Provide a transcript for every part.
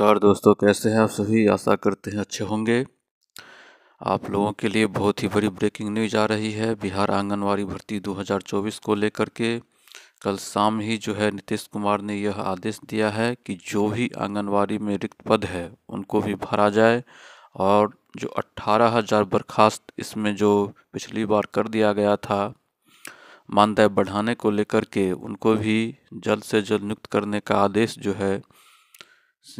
नमस्कार दोस्तों कैसे हैं आप सभी आशा करते हैं अच्छे होंगे आप लोगों के लिए बहुत ही बड़ी ब्रेकिंग न्यूज आ रही है बिहार आंगनवाड़ी भर्ती 2024 को लेकर के कल शाम ही जो है नीतीश कुमार ने यह आदेश दिया है कि जो भी आंगनवाड़ी में रिक्त पद है उनको भी भरा जाए और जो अट्ठारह हज़ार बर्खास्त इसमें जो पिछली बार कर दिया गया था मानदेय बढ़ाने को लेकर के उनको भी जल्द से जल्द नियुक्त करने का आदेश जो है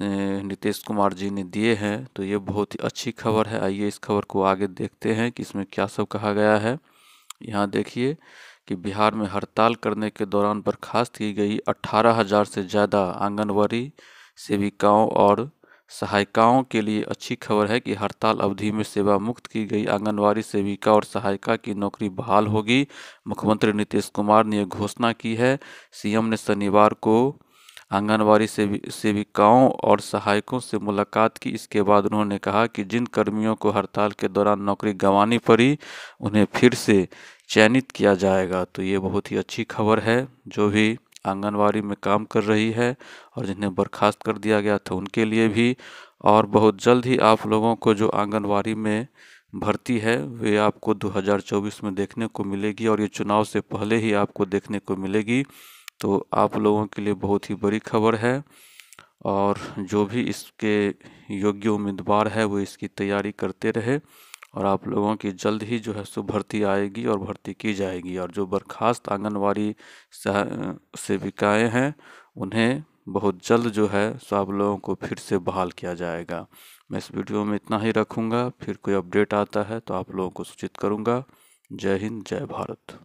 नीतीश कुमार जी ने दिए हैं तो ये बहुत ही अच्छी खबर है आइए इस खबर को आगे देखते हैं कि इसमें क्या सब कहा गया है यहाँ देखिए कि बिहार में हड़ताल करने के दौरान बर्खास्त की गई अट्ठारह हज़ार से ज़्यादा आंगनबाड़ी सेविकाओं और सहायिकाओं के लिए अच्छी खबर है कि हड़ताल अवधि में सेवा मुक्त की गई आंगनवाड़ी सेविका और सहायिका की नौकरी बहाल होगी मुख्यमंत्री नीतीश कुमार ने यह घोषणा की है सीएम ने शनिवार को आंगनबाड़ी सेविकाओं और सहायकों से मुलाकात की इसके बाद उन्होंने कहा कि जिन कर्मियों को हड़ताल के दौरान नौकरी गंवानी पड़ी उन्हें फिर से चयनित किया जाएगा तो ये बहुत ही अच्छी खबर है जो भी आंगनबाड़ी में काम कर रही है और जिन्हें बर्खास्त कर दिया गया था उनके लिए भी और बहुत जल्द ही आप लोगों को जो आंगनबाड़ी में भर्ती है वे आपको 2024 में देखने को मिलेगी और ये चुनाव से पहले ही आपको देखने को मिलेगी तो आप लोगों के लिए बहुत ही बड़ी खबर है और जो भी इसके योग्य उम्मीदवार है वो इसकी तैयारी करते रहे और आप लोगों की जल्द ही जो है सो भर्ती आएगी और भर्ती की जाएगी और जो बर्खास्त आंगनवाड़ी सेविकाएँ हैं उन्हें बहुत जल्द जो है सो आप लोगों को फिर से बहाल किया जाएगा मैं इस वीडियो में इतना ही रखूँगा फिर कोई अपडेट आता है तो आप लोगों को सूचित करूँगा जय हिंद जय भारत